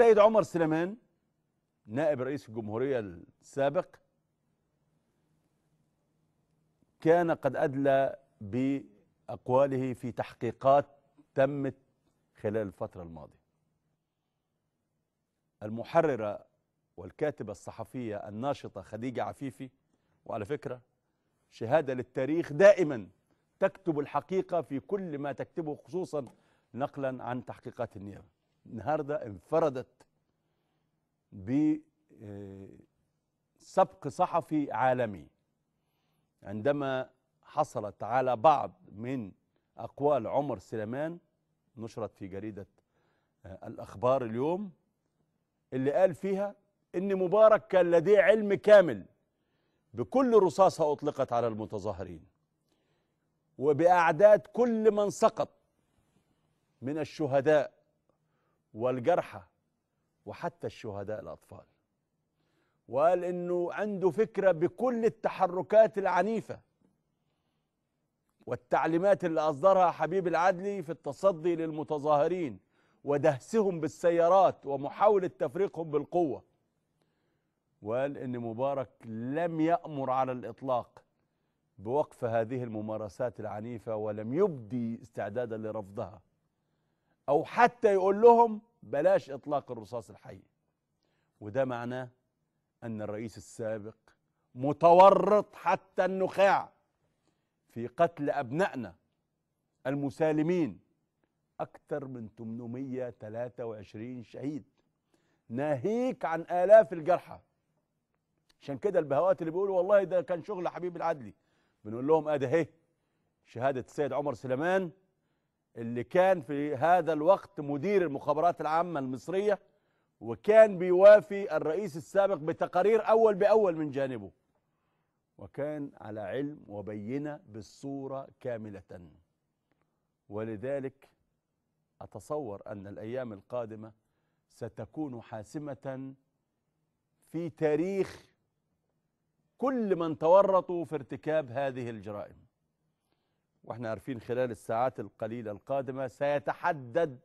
السيد عمر سليمان نائب رئيس الجمهورية السابق كان قد أدلى بأقواله في تحقيقات تمت خلال الفترة الماضية المحررة والكاتبة الصحفية الناشطة خديجة عفيفي وعلى فكرة شهادة للتاريخ دائما تكتب الحقيقة في كل ما تكتبه خصوصا نقلا عن تحقيقات النيابة النهارده انفردت بسبق آه، صحفي عالمي عندما حصلت على بعض من أقوال عمر سليمان نشرت في جريدة آه، الأخبار اليوم اللي قال فيها إن مبارك كان لديه علم كامل بكل رصاصة أطلقت على المتظاهرين وبأعداد كل من سقط من الشهداء والجرحى وحتى الشهداء الأطفال وقال إنه عنده فكرة بكل التحركات العنيفة والتعليمات اللي أصدرها حبيب العدلي في التصدي للمتظاهرين ودهسهم بالسيارات ومحاولة تفريقهم بالقوة وقال إن مبارك لم يأمر على الإطلاق بوقف هذه الممارسات العنيفة ولم يبدي استعدادا لرفضها او حتى يقول لهم بلاش اطلاق الرصاص الحي وده معناه ان الرئيس السابق متورط حتى النخاع في قتل ابنائنا المسالمين اكثر من 823 شهيد ناهيك عن الاف الجرحى عشان كده البهوات اللي بيقولوا والله ده كان شغل حبيب العدلي بنقول لهم ادي اهي شهاده السيد عمر سليمان اللي كان في هذا الوقت مدير المخابرات العامة المصرية وكان بيوافي الرئيس السابق بتقارير أول بأول من جانبه وكان على علم وبينة بالصورة كاملة ولذلك أتصور أن الأيام القادمة ستكون حاسمة في تاريخ كل من تورطوا في ارتكاب هذه الجرائم واحنا عارفين خلال الساعات القليلة القادمة سيتحدد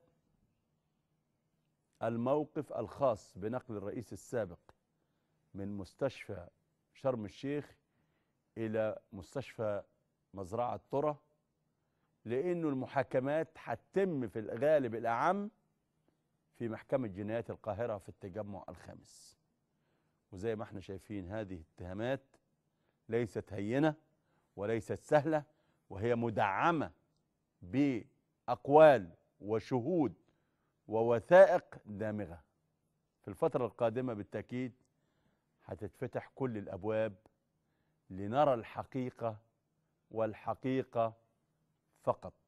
الموقف الخاص بنقل الرئيس السابق من مستشفى شرم الشيخ إلى مستشفى مزرعة طرة لأنه المحاكمات هتتم في الغالب الأعم في محكمة جنايات القاهرة في التجمع الخامس وزي ما احنا شايفين هذه اتهامات ليست هينة وليست سهلة وهي مدعمة بأقوال وشهود ووثائق دامغة في الفترة القادمة بالتأكيد هتتفتح كل الأبواب لنرى الحقيقة والحقيقة فقط